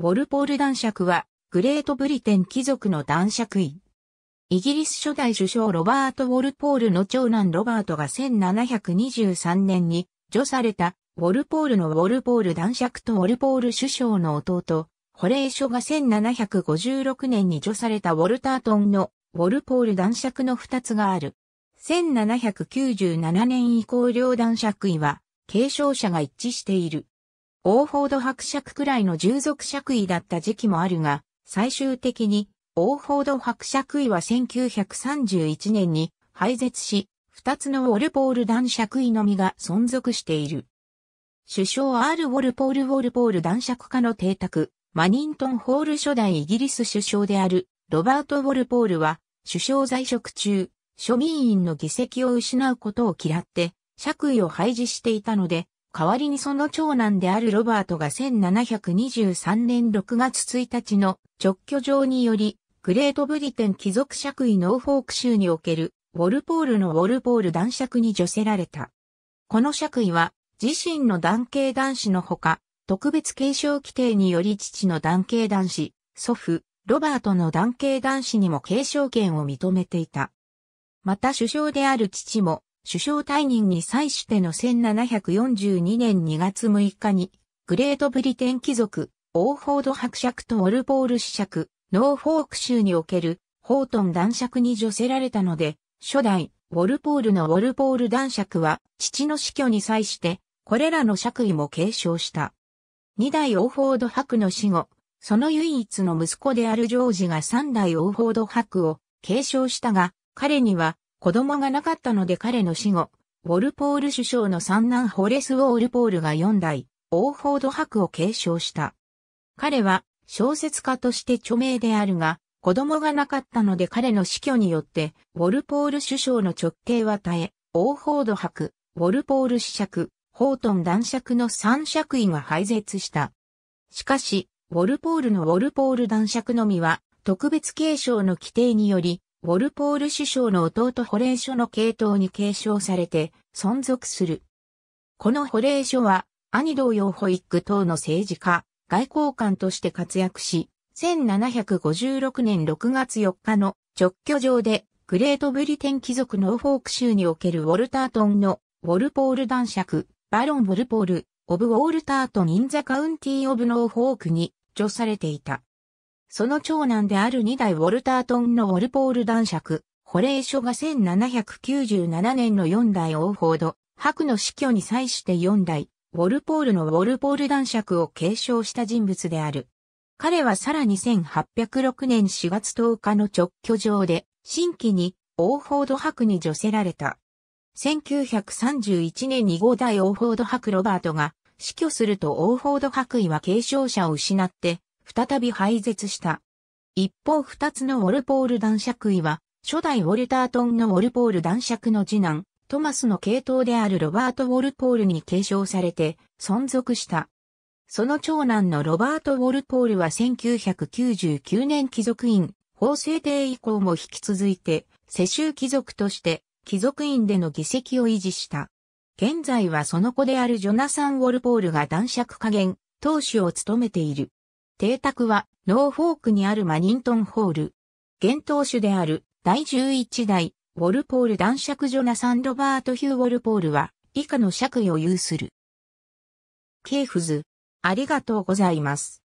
ウォルポール男爵は、グレートブリテン貴族の男爵位。イギリス初代首相ロバート・ウォルポールの長男ロバートが1723年に除されたウォルポールのウォルポール男爵とウォルポール首相の弟、保冷所が1756年に除されたウォルタートンのウォルポール男爵の二つがある。1797年以降両男爵位は継承者が一致している。オーフォード伯爵くらいの従属爵位だった時期もあるが、最終的に、オーフォード伯爵位は1931年に廃絶し、二つのウォルポール男爵位のみが存続している。首相 R. ウォルポール・ウォルポール男爵家の邸宅、マニントンホール初代イギリス首相である、ロバート・ウォルポールは、首相在職中、庶民員の議席を失うことを嫌って、爵位を廃止していたので、代わりにその長男であるロバートが1723年6月1日の直居状により、グレートブリテン貴族爵位ノーフォーク州におけるウォルポールのウォルポール男爵に除せられた。この爵位は自身の男系男子のほか、特別継承規定により父の男系男子、祖父、ロバートの男系男子にも継承権を認めていた。また首相である父も首相退任に際しての1742年2月6日に、グレートブリテン貴族、オーフォード伯爵とオルポール子爵、ノーフォーク州における、ホートン男爵に助せられたので、初代、ウォルポールのウォルポール男爵は、父の死去に際して、これらの爵位も継承した。二代オーフォード伯の死後、その唯一の息子であるジョージが三代オーフォード伯を継承したが、彼には子供がなかったので彼の死後、ウォルポール首相の三男ホレス・ウォールポールが4代、オーフォード博を継承した。彼は小説家として著名であるが、子供がなかったので彼の死去によって、ウォルポール首相の直系は耐え、オーフォード博、ウォルポール子爵、ホートン男爵の三爵位が廃絶した。しかし、ウォルポールのウォルポール男爵のみは、特別継承の規定により、ウォルポール首相の弟保冷書の系統に継承されて存続する。この保冷書は、兄同様保育等の政治家、外交官として活躍し、1756年6月4日の直居場でグレートブリテン貴族ノーフォーク州におけるウォルタートンのウォルポール男爵、バロン・ウォルポール、オブ・ウォルタートン・イン・ザ・カウンティー・オブ・ノーフォークに除されていた。その長男である2代ウォルタートンのウォルポール男爵、保冷書が1797年の4代王法ド、白の死去に際して4代、ウォルポールのウォルポール男爵を継承した人物である。彼はさらに1806年4月10日の直居上で、新規に王法ド白に除せられた。1931年に5代王法ド白ロバートが死去すると王法ド白衣は継承者を失って再び廃絶した。一方二つのウォルポール男爵位は、初代ウォルタートンのウォルポール男爵の次男、トマスの系統であるロバート・ウォルポールに継承されて存続した。その長男のロバート・ウォルポールは1999年貴族院法制定以降も引き続いて世襲貴族として貴族院での議席を維持した。現在はその子であるジョナサン・ウォルポールが男爵加減、当主を務めている。邸宅はノーフォークにあるマニントンホール。現当主である第11代ウォルポール男爵女ナサンロバート・ヒュー・ウォルポールは以下の爵位を有する。ケーフズ、ありがとうございます。